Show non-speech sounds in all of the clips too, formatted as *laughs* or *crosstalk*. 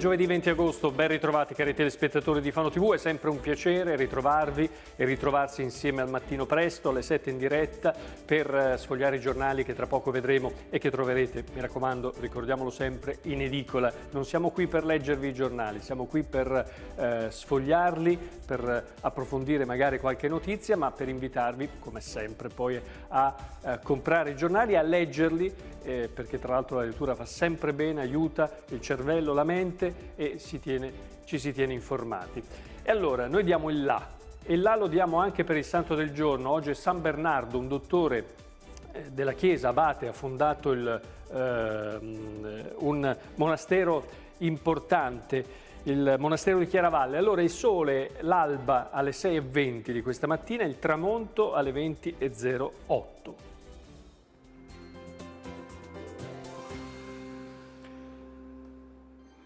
giovedì 20 agosto, ben ritrovati cari telespettatori di Fano TV, è sempre un piacere ritrovarvi e ritrovarsi insieme al mattino presto alle 7 in diretta per eh, sfogliare i giornali che tra poco vedremo e che troverete, mi raccomando, ricordiamolo sempre, in edicola. Non siamo qui per leggervi i giornali, siamo qui per eh, sfogliarli, per eh, approfondire magari qualche notizia, ma per invitarvi, come sempre, poi a eh, comprare i giornali, a leggerli, eh, perché tra l'altro la lettura fa sempre bene, aiuta il cervello, la mente e si tiene, ci si tiene informati. E allora noi diamo il là e là lo diamo anche per il santo del giorno. Oggi è San Bernardo, un dottore eh, della Chiesa, abate, ha fondato il, eh, un monastero importante il monastero di Chiaravalle. Allora il sole, l'alba alle 6.20 di questa mattina, il tramonto alle 20.08.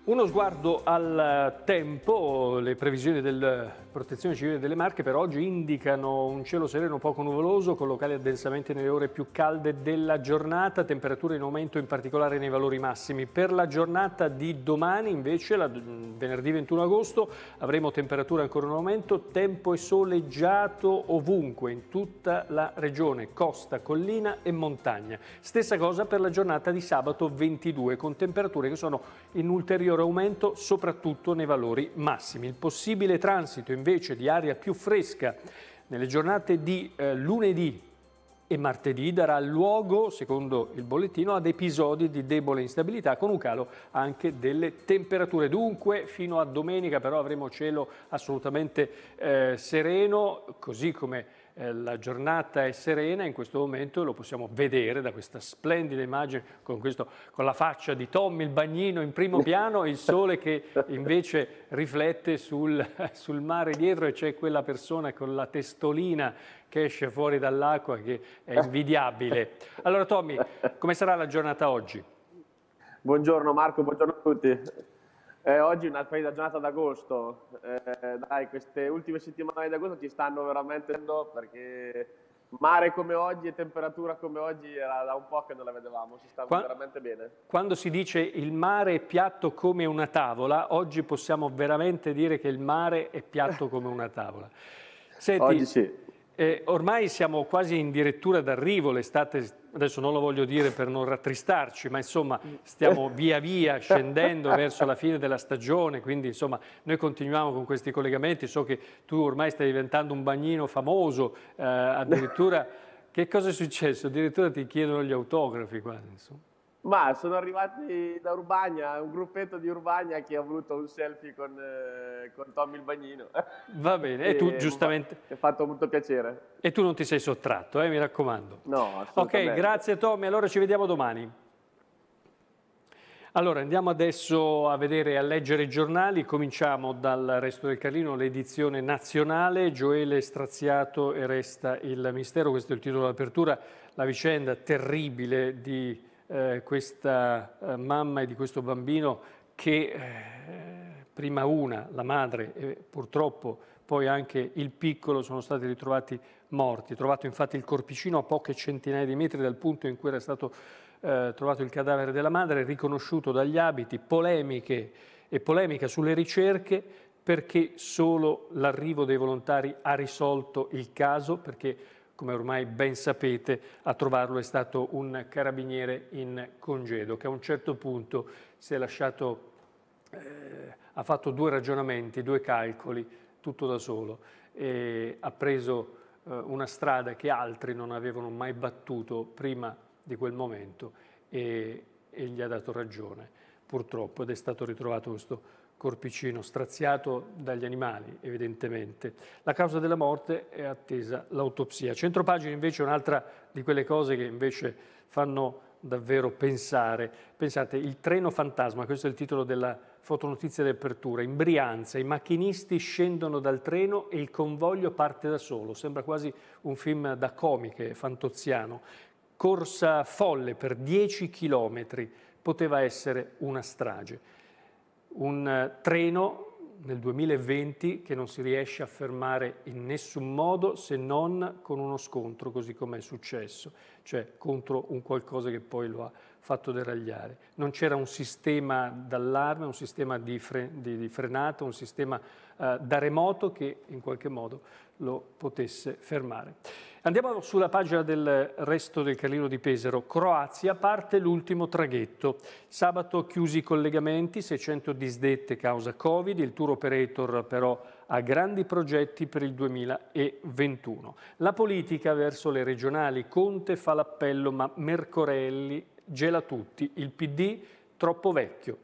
Uno sguardo al tempo, le previsioni del Protezione Civile delle Marche per oggi indicano un cielo sereno poco nuvoloso con locali addensamenti nelle ore più calde della giornata, temperature in aumento in particolare nei valori massimi. Per la giornata di domani invece, la, venerdì 21 agosto, avremo temperature ancora in aumento, tempo e soleggiato ovunque in tutta la regione, costa, collina e montagna. Stessa cosa per la giornata di sabato 22 con temperature che sono in ulteriore aumento soprattutto nei valori massimi. Il possibile transito in invece di aria più fresca nelle giornate di eh, lunedì e martedì darà luogo, secondo il bollettino, ad episodi di debole instabilità con un calo anche delle temperature. Dunque fino a domenica però avremo cielo assolutamente eh, sereno, così come eh, la giornata è serena, in questo momento lo possiamo vedere da questa splendida immagine con, questo, con la faccia di Tommy, il bagnino in primo *laughs* piano, il sole che invece riflette sul, *laughs* sul mare dietro e c'è quella persona con la testolina che esce fuori dall'acqua che è invidiabile. Allora Tommy, come sarà la giornata oggi? Buongiorno Marco, buongiorno a tutti. Eh, oggi è una bella giornata d'agosto, eh, dai, queste ultime settimane d'agosto ci stanno veramente perché mare come oggi e temperatura come oggi era da un po' che non la vedevamo, ci stava quando, veramente bene. Quando si dice il mare è piatto come una tavola, oggi possiamo veramente dire che il mare è piatto come una tavola. *laughs* Senti, oggi sì. Eh, ormai siamo quasi in direttura d'arrivo, l'estate adesso non lo voglio dire per non rattristarci, ma insomma stiamo *laughs* via via scendendo verso la fine della stagione, quindi insomma noi continuiamo con questi collegamenti, so che tu ormai stai diventando un bagnino famoso, eh, addirittura *laughs* che cosa è successo? Addirittura ti chiedono gli autografi quasi, insomma. Ma sono arrivati da Urbagna, un gruppetto di Urbagna che ha voluto un selfie con, eh, con Tommy il Bagnino. Va bene, e, *laughs* e tu giustamente... Mi ha fatto molto piacere. E tu non ti sei sottratto, eh, mi raccomando. No, assolutamente. Ok, grazie Tommy, allora ci vediamo domani. Allora andiamo adesso a vedere e a leggere i giornali, cominciamo dal Resto del Carlino, l'edizione nazionale, Gioele straziato e resta il mistero, questo è il titolo d'apertura, la vicenda terribile di eh, questa eh, mamma e di questo bambino che eh, prima una, la madre e purtroppo poi anche il piccolo sono stati ritrovati morti. Trovato infatti il corpicino a poche centinaia di metri dal punto in cui era stato eh, trovato il cadavere della madre, riconosciuto dagli abiti, polemiche e polemica sulle ricerche perché solo l'arrivo dei volontari ha risolto il caso, perché come ormai ben sapete, a trovarlo è stato un carabiniere in congedo che a un certo punto si è lasciato, eh, ha fatto due ragionamenti, due calcoli, tutto da solo e ha preso eh, una strada che altri non avevano mai battuto prima di quel momento e, e gli ha dato ragione, purtroppo, ed è stato ritrovato questo corpicino straziato dagli animali, evidentemente. La causa della morte è attesa l'autopsia. Centropagina invece è un'altra di quelle cose che invece fanno davvero pensare. Pensate, il treno fantasma, questo è il titolo della fotonotizia di apertura, in Brianza i macchinisti scendono dal treno e il convoglio parte da solo, sembra quasi un film da comiche, fantoziano. Corsa folle per 10 chilometri, poteva essere una strage un eh, treno nel 2020 che non si riesce a fermare in nessun modo se non con uno scontro, così come è successo, cioè contro un qualcosa che poi lo ha fatto deragliare. Non c'era un sistema d'allarme, un sistema di, fre di, di frenata, un sistema eh, da remoto che in qualche modo lo potesse fermare. Andiamo sulla pagina del resto del Carlino di Pesaro. Croazia parte l'ultimo traghetto. Sabato chiusi i collegamenti, 600 disdette causa Covid, il tour operator però ha grandi progetti per il 2021. La politica verso le regionali, Conte fa l'appello ma Mercorelli gela tutti, il PD troppo vecchio.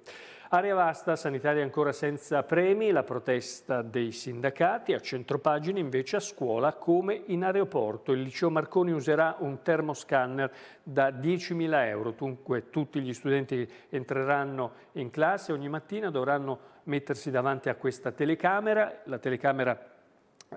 Area vasta, sanitaria ancora senza premi, la protesta dei sindacati, a centropagine invece a scuola come in aeroporto. Il liceo Marconi userà un termoscanner da 10.000 euro, dunque tutti gli studenti entreranno in classe ogni mattina, dovranno mettersi davanti a questa telecamera, la telecamera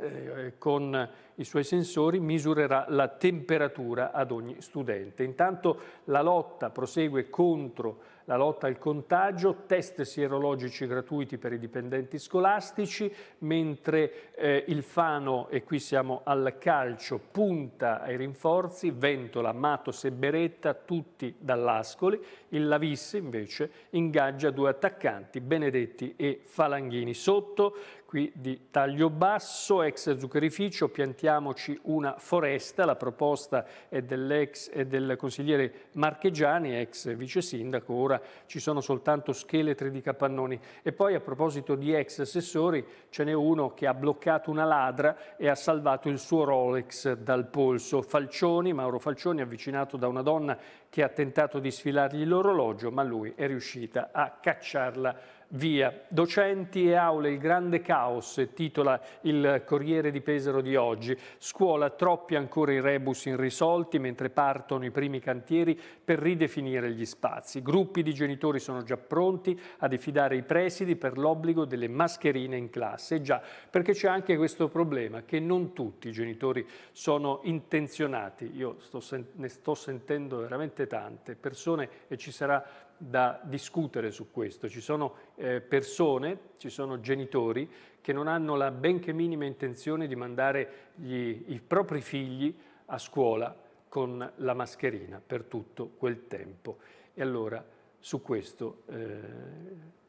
eh, eh, con i suoi sensori misurerà la temperatura ad ogni studente. Intanto la lotta prosegue contro la lotta al contagio, test sierologici gratuiti per i dipendenti scolastici, mentre eh, il Fano, e qui siamo al calcio, punta ai rinforzi, Ventola, Matos e Beretta, tutti dall'Ascoli, il Lavisse invece ingaggia due attaccanti, Benedetti e Falanghini. Sotto qui di taglio basso, ex zuccherificio, piantiamoci una foresta, la proposta è, è del consigliere Marchegiani, ex vice sindaco, ora ci sono soltanto scheletri di capannoni. E poi a proposito di ex assessori ce n'è uno che ha bloccato una ladra e ha salvato il suo Rolex dal polso. Falcioni, Mauro Falcioni, avvicinato da una donna che ha tentato di sfilargli l'orologio, ma lui è riuscita a cacciarla via. Docenti e aule, il grande caos, titola il Corriere di Pesaro di oggi. Scuola, troppi ancora i rebus irrisolti mentre partono i primi cantieri per ridefinire gli spazi. Gruppi di genitori sono già pronti a diffidare i presidi per l'obbligo delle mascherine in classe. E già, perché c'è anche questo problema che non tutti i genitori sono intenzionati. Io sto ne sto sentendo veramente tante persone e ci sarà da discutere su questo. Ci sono eh, persone, ci sono genitori che non hanno la benché minima intenzione di mandare gli, i propri figli a scuola con la mascherina per tutto quel tempo. E allora su questo, eh,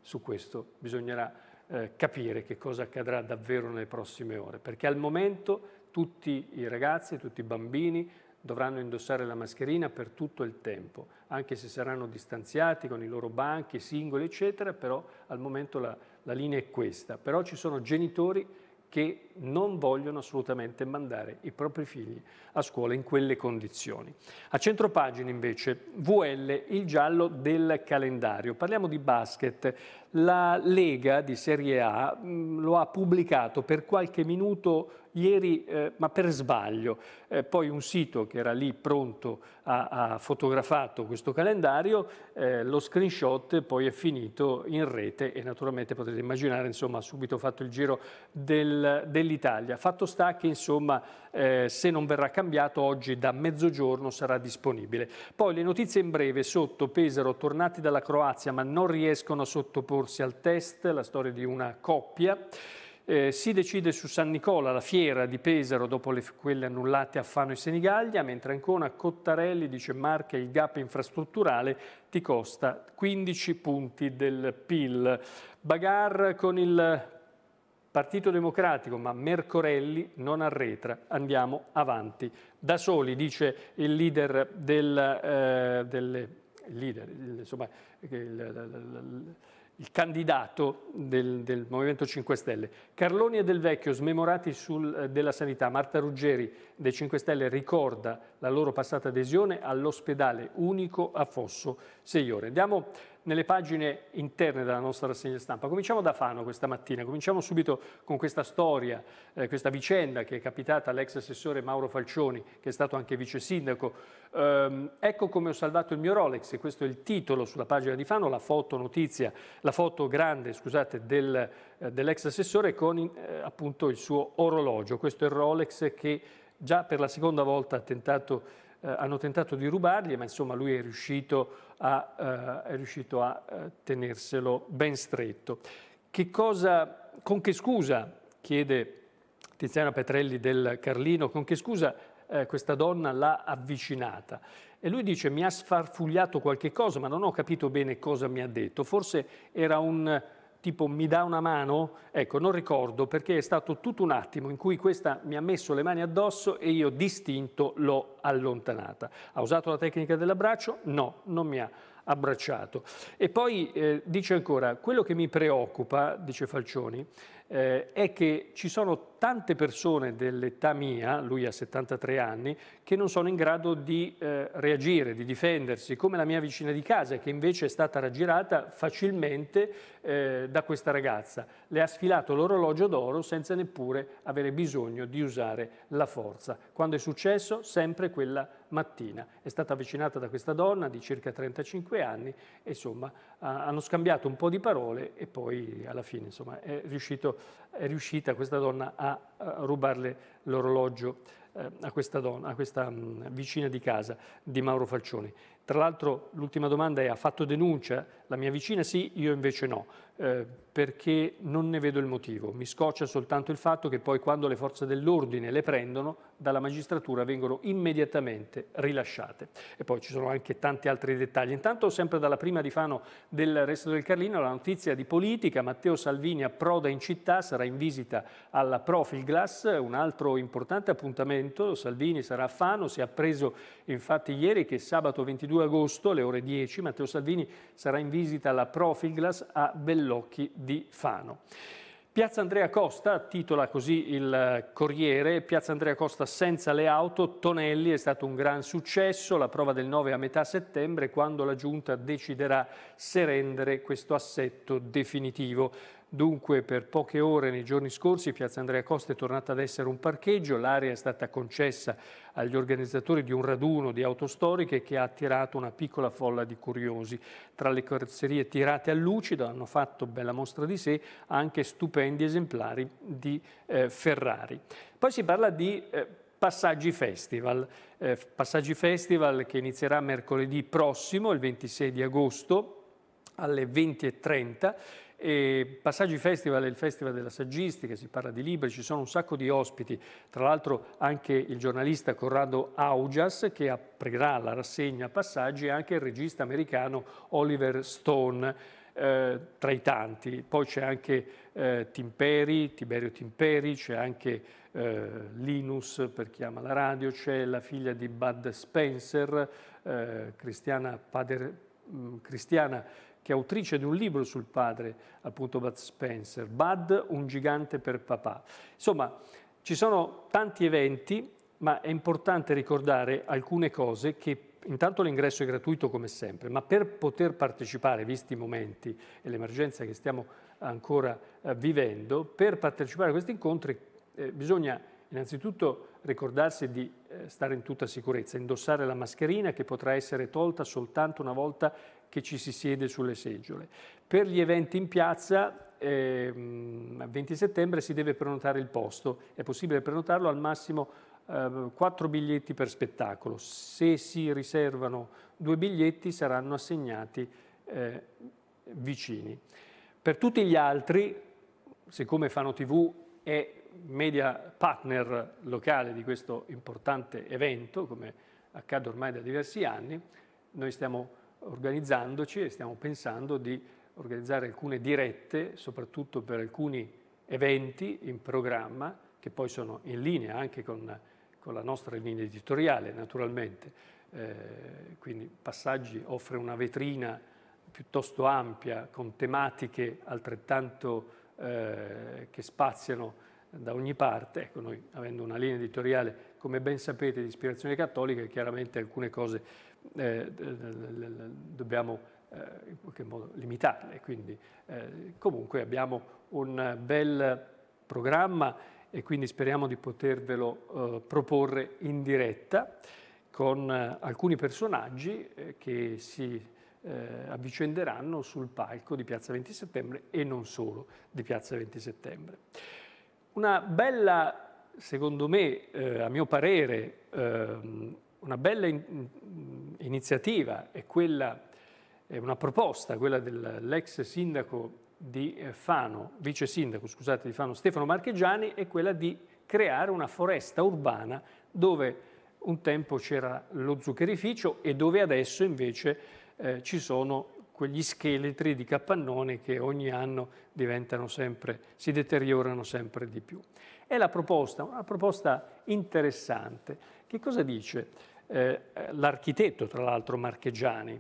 su questo bisognerà eh, capire che cosa accadrà davvero nelle prossime ore, perché al momento tutti i ragazzi, tutti i bambini dovranno indossare la mascherina per tutto il tempo, anche se saranno distanziati con i loro banchi, singoli, eccetera, però al momento la, la linea è questa. Però ci sono genitori che non vogliono assolutamente mandare i propri figli a scuola in quelle condizioni. A centro pagina invece VL, il giallo del calendario. Parliamo di basket. La Lega di Serie A mm, lo ha pubblicato per qualche minuto ieri, eh, ma per sbaglio. Eh, poi un sito che era lì pronto ha, ha fotografato questo calendario, eh, lo screenshot poi è finito in rete e naturalmente potete immaginare, insomma, ha subito fatto il giro del, del dell'Italia. Fatto sta che insomma eh, se non verrà cambiato oggi da mezzogiorno sarà disponibile. Poi le notizie in breve sotto Pesaro tornati dalla Croazia ma non riescono a sottoporsi al test, la storia di una coppia. Eh, si decide su San Nicola, la fiera di Pesaro, dopo le, quelle annullate a Fano e Senigallia, mentre ancora Cottarelli dice marca il gap infrastrutturale ti costa 15 punti del PIL. Bagar con il Partito Democratico, ma Mercorelli non arretra, andiamo avanti. Da soli, dice il leader del... Eh, del leader, insomma, il, il candidato del, del, Movimento 5 Stelle. Carloni e Del Vecchio smemorati sul, eh, della sanità. Marta Ruggeri dei 5 Stelle ricorda la loro passata adesione all'ospedale unico a Fosso Seiore. Andiamo nelle pagine interne della nostra rassegna stampa. Cominciamo da Fano questa mattina, cominciamo subito con questa storia, eh, questa vicenda che è capitata all'ex assessore Mauro Falcioni, che è stato anche vice sindaco. Ehm, ecco come ho salvato il mio Rolex, e questo è il titolo sulla pagina di Fano, la foto notizia, la foto grande, scusate, del, eh, dell'ex assessore con eh, appunto il suo orologio. Questo è il Rolex che già per la seconda volta ha tentato di eh, hanno tentato di rubargli, ma insomma lui è riuscito a, eh, è riuscito a eh, tenerselo ben stretto. Che cosa, con che scusa, chiede Tiziana Petrelli del Carlino, con che scusa eh, questa donna l'ha avvicinata? E lui dice mi ha sfarfugliato qualche cosa, ma non ho capito bene cosa mi ha detto. Forse era un tipo mi dà una mano, ecco, non ricordo perché è stato tutto un attimo in cui questa mi ha messo le mani addosso e io distinto l'ho allontanata. Ha usato la tecnica dell'abbraccio? No, non mi ha abbracciato. E poi eh, dice ancora, quello che mi preoccupa, dice Falcioni, eh, è che ci sono tante persone dell'età mia, lui ha 73 anni, che non sono in grado di eh, reagire, di difendersi, come la mia vicina di casa che invece è stata raggirata facilmente eh, da questa ragazza. Le ha sfilato l'orologio d'oro senza neppure avere bisogno di usare la forza. Quando è successo? Sempre quella mattina. È stata avvicinata da questa donna di circa 35 anni e insomma hanno scambiato un po' di parole e poi alla fine insomma, è riuscito è riuscita questa donna a rubarle l'orologio eh, a questa, donna, a questa mm, vicina di casa di Mauro Falcioni. Tra l'altro l'ultima domanda è ha fatto denuncia? La mia vicina sì, io invece no, eh, perché non ne vedo il motivo. Mi scoccia soltanto il fatto che poi quando le forze dell'ordine le prendono dalla magistratura vengono immediatamente rilasciate. E poi ci sono anche tanti altri dettagli. Intanto sempre dalla prima di Fano del Resto del Carlino la notizia di politica, Matteo Salvini approda in città, sarà in visita alla Profilglass, un altro importante appuntamento, Salvini sarà a Fano, si è appreso infatti ieri che sabato 22 22 agosto alle ore 10 Matteo Salvini sarà in visita alla Profiglas a Bellocchi di Fano. Piazza Andrea Costa, titola così il Corriere, Piazza Andrea Costa senza le auto, Tonelli è stato un gran successo, la prova del 9 a metà settembre quando la Giunta deciderà se rendere questo assetto definitivo. Dunque per poche ore nei giorni scorsi Piazza Andrea Costa è tornata ad essere un parcheggio, l'area è stata concessa agli organizzatori di un raduno di auto storiche che ha attirato una piccola folla di curiosi. Tra le carrozzerie tirate a lucido hanno fatto bella mostra di sé anche stupendi esemplari di eh, Ferrari. Poi si parla di eh, Passaggi Festival, eh, Passaggi Festival che inizierà mercoledì prossimo, il 26 di agosto alle 20.30 e Passaggi Festival è il festival della saggistica, si parla di libri, ci sono un sacco di ospiti, tra l'altro anche il giornalista Corrado Augias che aprirà la rassegna Passaggi e anche il regista americano Oliver Stone. Eh, tra i tanti. Poi c'è anche eh, Timperi, Tiberio Timperi, c'è anche eh, Linus per chi ama la radio, c'è la figlia di Bud Spencer, eh, Cristiana, Pader, mh, mm, Cristiana che è autrice di un libro sul padre, appunto Bud Spencer, Bud, un gigante per papà. Insomma, ci sono tanti eventi, ma è importante ricordare alcune cose che intanto l'ingresso è gratuito come sempre, ma per poter partecipare, visti i momenti e l'emergenza che stiamo ancora eh, vivendo, per partecipare a questi incontri eh, bisogna innanzitutto ricordarsi di eh, stare in tutta sicurezza, indossare la mascherina che potrà essere tolta soltanto una volta che ci si siede sulle seggiole. Per gli eventi in piazza, eh, 20 settembre si deve prenotare il posto, è possibile prenotarlo al massimo eh, 4 biglietti per spettacolo, se si riservano due biglietti saranno assegnati eh, vicini. Per tutti gli altri, siccome Fano TV è media partner locale di questo importante evento, come accade ormai da diversi anni, noi stiamo organizzandoci e stiamo pensando di organizzare alcune dirette, soprattutto per alcuni eventi in programma, che poi sono in linea anche con, con la nostra linea editoriale, naturalmente. Eh, quindi Passaggi offre una vetrina piuttosto ampia, con tematiche altrettanto eh, che spaziano da ogni parte. Ecco, noi avendo una linea editoriale, come ben sapete, di ispirazione cattolica, chiaramente alcune cose eh, dobbiamo eh, in qualche modo limitarle. Quindi eh, comunque abbiamo un bel programma e quindi speriamo di potervelo eh, proporre in diretta con eh, alcuni personaggi che si eh, avvicenderanno sul palco di Piazza 20 Settembre e non solo di Piazza 20 Settembre. Una bella, secondo me, eh, a mio parere, eh, una bella in, iniziativa è quella, è una proposta, quella dell'ex sindaco di eh, Fano, vice sindaco, scusate, di Fano, Stefano Marchegiani, è quella di creare una foresta urbana dove un tempo c'era lo zuccherificio e dove adesso invece eh, ci sono quegli scheletri di capannone che ogni anno diventano sempre, si deteriorano sempre di più. È la proposta, una proposta interessante. Che cosa dice? Eh, l'architetto tra l'altro Marchegiani.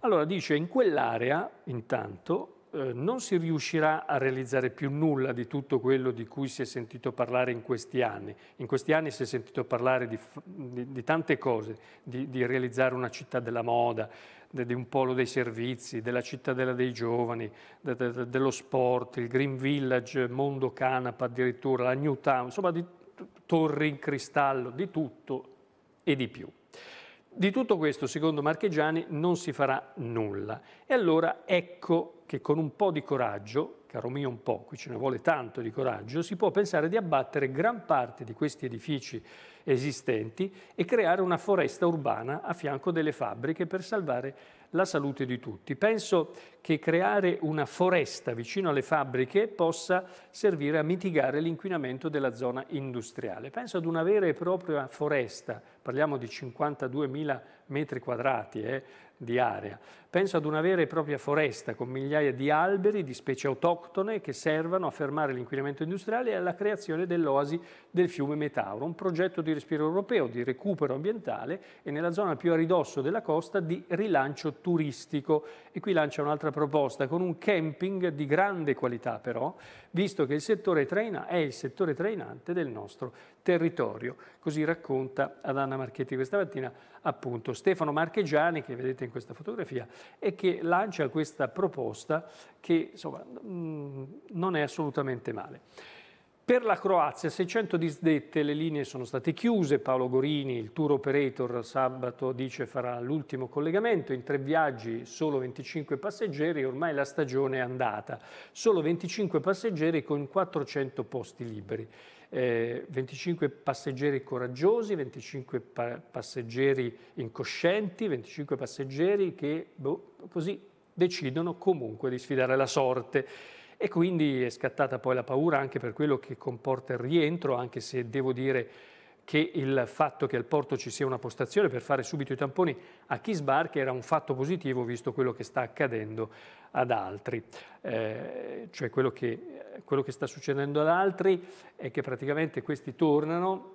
Allora dice in quell'area intanto eh, non si riuscirà a realizzare più nulla di tutto quello di cui si è sentito parlare in questi anni. In questi anni si è sentito parlare di, di, di tante cose, di, di, realizzare una città della moda, di un polo dei servizi, della cittadella dei giovani, de, de, dello sport, il Green Village, Mondo Canapa addirittura, la New Town, insomma di torri in cristallo, di tutto e di più. Di tutto questo, secondo Marchegiani, non si farà nulla. E allora ecco che con un po' di coraggio, caro mio un po', qui ce ne vuole tanto di coraggio, si può pensare di abbattere gran parte di questi edifici esistenti e creare una foresta urbana a fianco delle fabbriche per salvare la salute di tutti. Penso che creare una foresta vicino alle fabbriche possa servire a mitigare l'inquinamento della zona industriale. Penso ad una vera e propria foresta, parliamo di 52.000 metri quadrati, eh, di area. Penso ad una vera e propria foresta con migliaia di alberi di specie autoctone che servano a fermare l'inquinamento industriale e alla creazione dell'oasi del fiume Metauro, un progetto di respiro europeo, di recupero ambientale e nella zona più a ridosso della costa di rilancio turistico. E qui lancia un'altra proposta con un camping di grande qualità però, visto che il settore traina è il settore trainante del nostro territorio. Così racconta ad Anna Marchetti questa mattina appunto Stefano Marchegiani, che vedete in questa fotografia, e che lancia questa proposta che insomma, mm, non è assolutamente male. Per la Croazia 600 disdette, le linee sono state chiuse, Paolo Gorini, il tour operator, sabato dice farà l'ultimo collegamento, in tre viaggi solo 25 passeggeri, ormai la stagione è andata, solo 25 passeggeri con 400 posti liberi. Eh, 25 passeggeri coraggiosi, 25 pa passeggeri incoscienti, 25 passeggeri che boh, così decidono comunque di sfidare la sorte. E quindi è scattata poi la paura anche per quello che comporta il rientro, anche se devo dire che il fatto che al porto ci sia una postazione per fare subito i tamponi a chi sbarca era un fatto positivo visto quello che sta accadendo ad altri. Eh, cioè quello che, quello che sta succedendo ad altri è che praticamente questi tornano,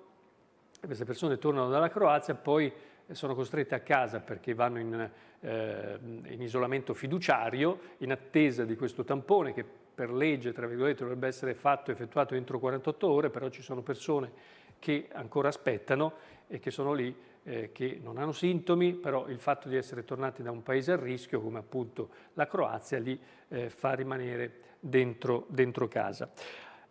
queste persone tornano dalla Croazia, poi sono costrette a casa perché vanno in, eh, in isolamento fiduciario in attesa di questo tampone che per legge, tra virgolette, dovrebbe essere fatto, effettuato entro 48 ore, però ci sono persone che ancora aspettano e che sono lì, eh, che non hanno sintomi, però il fatto di essere tornati da un paese a rischio, come appunto la Croazia, li eh, fa rimanere dentro, dentro casa.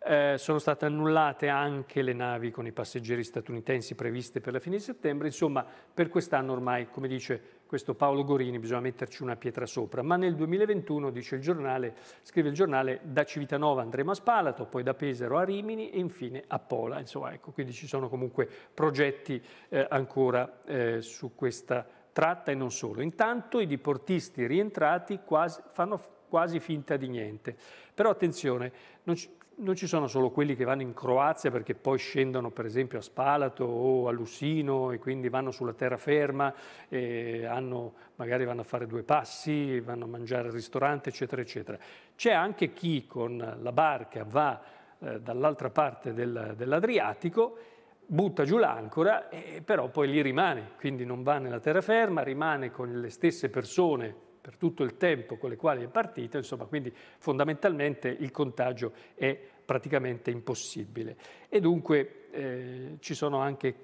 Eh, sono state annullate anche le navi con i passeggeri statunitensi previste per la fine di settembre, insomma per quest'anno ormai, come dice questo Paolo Gorini bisogna metterci una pietra sopra, ma nel 2021, dice il giornale, scrive il giornale, da Civitanova andremo a Spalato, poi da Pesaro a Rimini e infine a Pola, insomma ecco, quindi ci sono comunque progetti eh, ancora eh, su questa tratta e non solo. Intanto i diportisti rientrati quasi, fanno quasi finta di niente, però attenzione, non ci non ci sono solo quelli che vanno in Croazia perché poi scendono per esempio a Spalato o a Lusino e quindi vanno sulla terraferma, hanno, magari vanno a fare due passi, vanno a mangiare al ristorante eccetera eccetera. C'è anche chi con la barca va eh, dall'altra parte del, dell'Adriatico butta giù l'ancora, eh, però poi lì rimane, quindi non va nella terraferma, rimane con le stesse persone per tutto il tempo con le quali è partito, insomma, quindi fondamentalmente il contagio è praticamente impossibile. E dunque eh, ci sono anche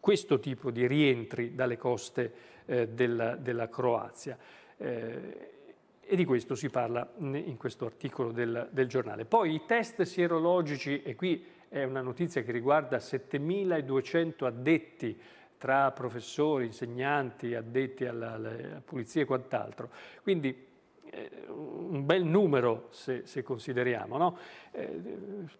questo tipo di rientri dalle coste eh, della, della, Croazia. Eh, e di questo si parla in questo articolo del, del giornale. Poi i test sierologici, e qui è una notizia che riguarda 7.200 addetti tra professori, insegnanti, addetti alla, alla pulizia e quant'altro. Quindi eh, un bel numero se, se consideriamo. No? Eh,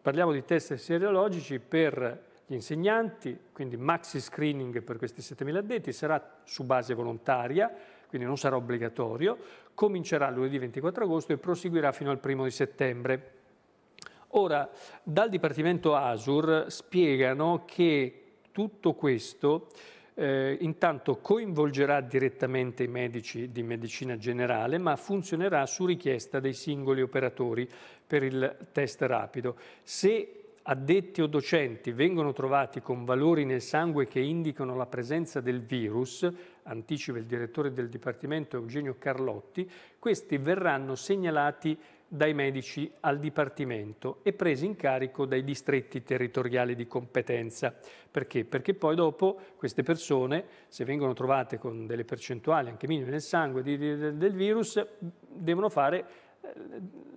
parliamo di test serologici per gli insegnanti, quindi maxi screening per questi 7.000 addetti, sarà su base volontaria, quindi non sarà obbligatorio, comincerà lunedì 24 agosto e proseguirà fino al primo di settembre. Ora, dal Dipartimento ASUR spiegano che tutto questo eh, intanto coinvolgerà direttamente i medici di medicina generale, ma funzionerà su richiesta dei singoli operatori per il test rapido. Se addetti o docenti vengono trovati con valori nel sangue che indicano la presenza del virus, anticipa il direttore del Dipartimento Eugenio Carlotti, questi verranno segnalati dai medici al Dipartimento e presi in carico dai distretti territoriali di competenza. Perché? Perché poi dopo queste persone, se vengono trovate con delle percentuali anche minime nel sangue di, di, del virus, devono fare eh,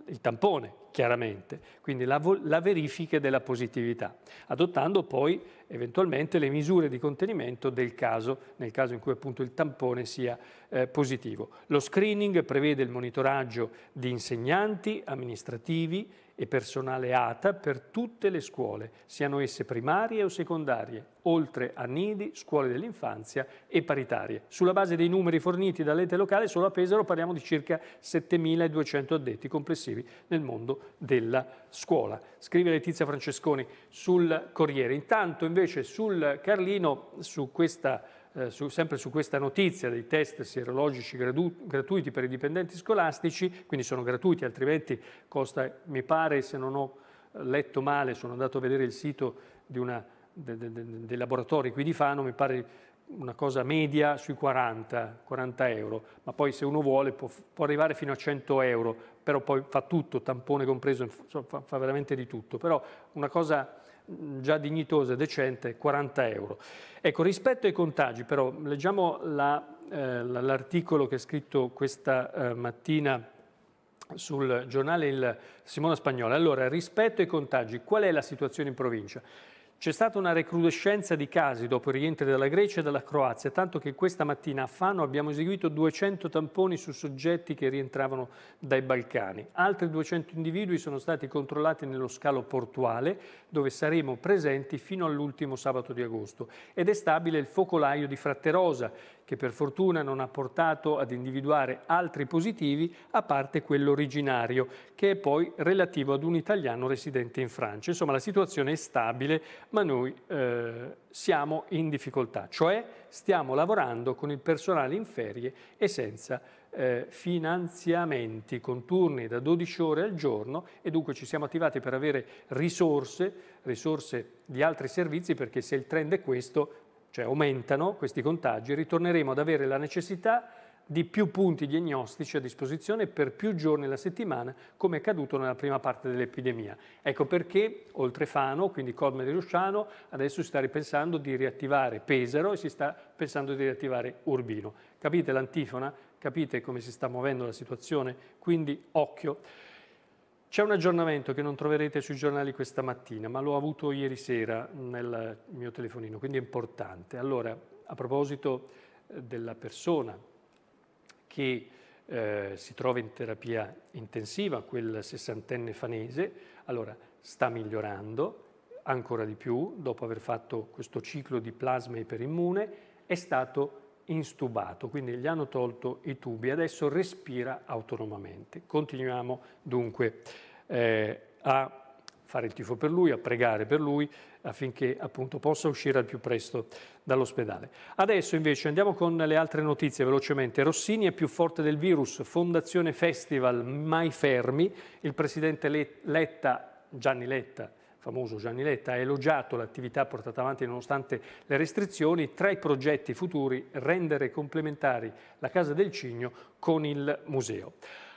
il tampone, chiaramente, quindi la, la, verifica della positività, adottando poi eventualmente le misure di contenimento del caso, nel caso in cui appunto il tampone sia eh, positivo. Lo screening prevede il monitoraggio di insegnanti, amministrativi, e personale ATA per tutte le scuole, siano esse primarie o secondarie, oltre a nidi, scuole dell'infanzia e paritarie. Sulla base dei numeri forniti dall'ente locale, solo a Pesaro parliamo di circa 7.200 addetti complessivi nel mondo della scuola. Scrive Letizia Francesconi sul Corriere. Intanto invece sul Carlino, su questa eh, su, sempre su questa notizia dei test sierologici gratuiti per i dipendenti scolastici, quindi sono gratuiti, altrimenti costa, mi pare, se non ho eh, letto male, sono andato a vedere il sito una, de, de, de, dei laboratori qui di Fano, mi pare una cosa media sui 40, 40 euro, ma poi se uno vuole può, può arrivare fino a 100 euro, però poi fa tutto, tampone compreso, fa, fa veramente di tutto, però una cosa già dignitosa e decente 40 euro. Ecco, rispetto ai contagi però, leggiamo l'articolo la, eh, che è scritto questa eh, mattina sul giornale il Simona Spagnola. Allora, rispetto ai contagi, qual è la situazione in provincia? C'è stata una recrudescenza di casi dopo il rientro dalla Grecia e dalla Croazia, tanto che questa mattina a Fano abbiamo eseguito 200 tamponi su soggetti che rientravano dai Balcani. Altri 200 individui sono stati controllati nello scalo portuale, dove saremo presenti fino all'ultimo sabato di agosto. Ed è stabile il focolaio di Fratterosa, che per fortuna non ha portato ad individuare altri positivi a parte quello originario, che è poi relativo ad un italiano residente in Francia. Insomma, la situazione è stabile, ma noi eh, siamo in difficoltà, cioè stiamo lavorando con il personale in ferie e senza eh, finanziamenti con turni da 12 ore al giorno e dunque ci siamo attivati per avere risorse, risorse di altri servizi perché se il trend è questo cioè aumentano questi contagi, ritorneremo ad avere la necessità di più punti diagnostici a disposizione per più giorni alla settimana, come è accaduto nella prima parte dell'epidemia. Ecco perché, oltre Fano, quindi Codme di Rusciano, adesso si sta ripensando di riattivare Pesaro e si sta pensando di riattivare Urbino. Capite l'antifona? Capite come si sta muovendo la situazione? Quindi occhio. C'è un aggiornamento che non troverete sui giornali questa mattina, ma l'ho avuto ieri sera nel mio telefonino, quindi è importante. Allora, a proposito eh, della persona che eh, si trova in terapia intensiva, quel sessantenne fanese, allora sta migliorando ancora di più dopo aver fatto questo ciclo di plasma iperimmune, è stato instubato, quindi gli hanno tolto i tubi, adesso respira autonomamente. Continuiamo dunque eh, a fare il tifo per lui, a pregare per lui affinché appunto possa uscire al più presto dall'ospedale. Adesso invece andiamo con le altre notizie velocemente. Rossini è più forte del virus, Fondazione Festival mai fermi, il presidente Letta, Gianni Letta, famoso Gianni Letta, ha elogiato l'attività portata avanti nonostante le restrizioni, tra i progetti futuri rendere complementari la Casa del Cigno con il museo.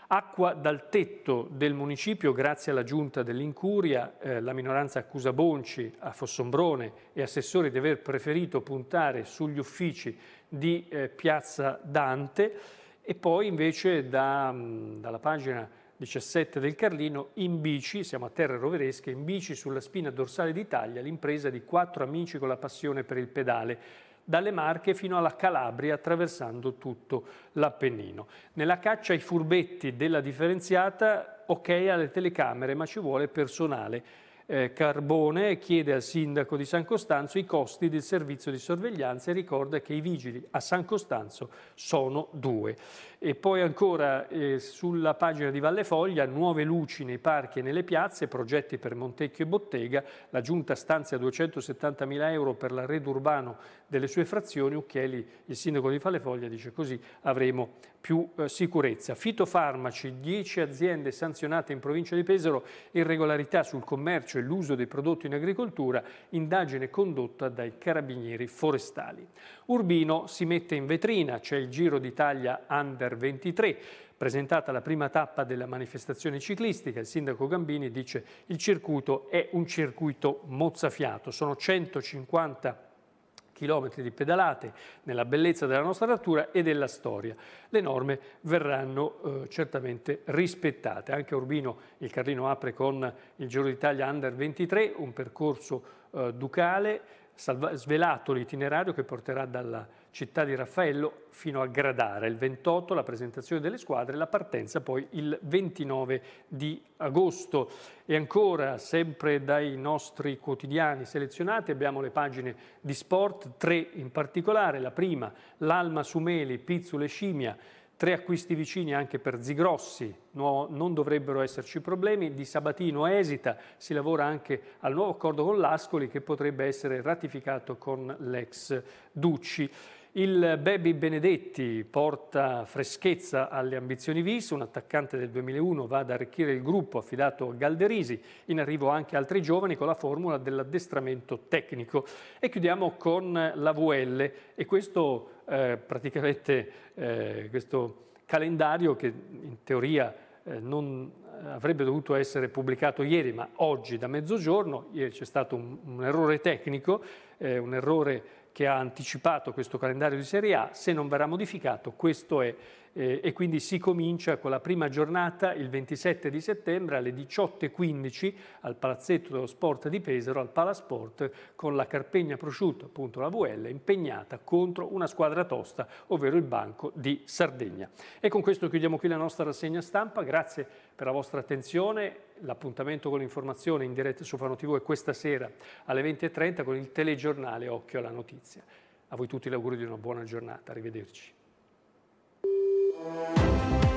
Acqua dal tetto del municipio grazie alla giunta dell'Incuria, eh, la minoranza accusa Bonci a Fossombrone e assessori di aver preferito puntare sugli uffici di eh, Piazza Dante e poi invece da, mh, mm, dalla pagina 17 del Carlino, in bici, siamo a terre roveresche, in bici sulla spina dorsale d'Italia, l'impresa di quattro amici con la passione per il pedale, dalle Marche fino alla Calabria attraversando tutto l'Appennino. Nella caccia ai furbetti della differenziata, ok alle telecamere, ma ci vuole personale. Eh, Carbone chiede al sindaco di San Costanzo i costi del servizio di sorveglianza e ricorda che i vigili a San Costanzo sono due. E poi ancora eh, sulla pagina di Valle Foglia, nuove luci nei parchi e nelle piazze, progetti per Montecchio e Bottega, la Giunta stanzia 270 mila euro per l'arredo urbano delle sue frazioni, Ucchieli, il sindaco di Vallefoglia, dice così avremo più eh, sicurezza. Fitofarmaci, 10 aziende sanzionate in provincia di Pesaro, irregolarità sul commercio e l'uso dei prodotti in agricoltura, indagine condotta dai carabinieri forestali. Urbino si mette in vetrina, c'è il Giro d'Italia Under 2023. Presentata la prima tappa della manifestazione ciclistica, il sindaco Gambini dice il circuito è un circuito mozzafiato, sono 150 chilometri di pedalate nella bellezza della nostra natura e della storia. Le norme verranno eh, certamente rispettate. Anche Urbino il Carlino apre con il Giro d'Italia Under 23, un percorso eh, ducale, svelato l'itinerario che porterà dalla Città di Raffaello fino a Gradara, il 28 la presentazione delle squadre, e la partenza poi il 29 di agosto. E ancora, sempre dai nostri quotidiani selezionati, abbiamo le pagine di sport, tre in particolare, la prima, l'Alma Sumeli, Pizzule Scimmia, tre acquisti vicini anche per Zigrossi, no, non dovrebbero esserci problemi, di Sabatino esita, si lavora anche al nuovo accordo con l'Ascoli che potrebbe essere ratificato con l'ex Ducci. Il Baby Benedetti porta freschezza alle ambizioni Vis, un attaccante del 2001 va ad arricchire il gruppo affidato a Galderisi, in arrivo anche altri giovani con la formula dell'addestramento tecnico. E chiudiamo con la VL e questo eh, praticamente eh, questo calendario che in teoria eh, non avrebbe dovuto essere pubblicato ieri ma oggi da mezzogiorno, ieri c'è stato un, un errore tecnico, eh, un errore che ha anticipato questo calendario di Serie A, se non verrà modificato questo è eh, e quindi si comincia con la prima giornata il 27 di settembre alle 18.15 al Palazzetto dello Sport di Pesaro, al Palasport, con la Carpegna Prosciutto, appunto la VL, impegnata contro una squadra tosta, ovvero il Banco di Sardegna. E con questo chiudiamo qui la nostra rassegna stampa, grazie per la vostra attenzione l'appuntamento con l'informazione in diretta su Fano TV è questa sera alle 20.30 con il telegiornale Occhio alla Notizia. A voi tutti l'augurio di una buona giornata, arrivederci.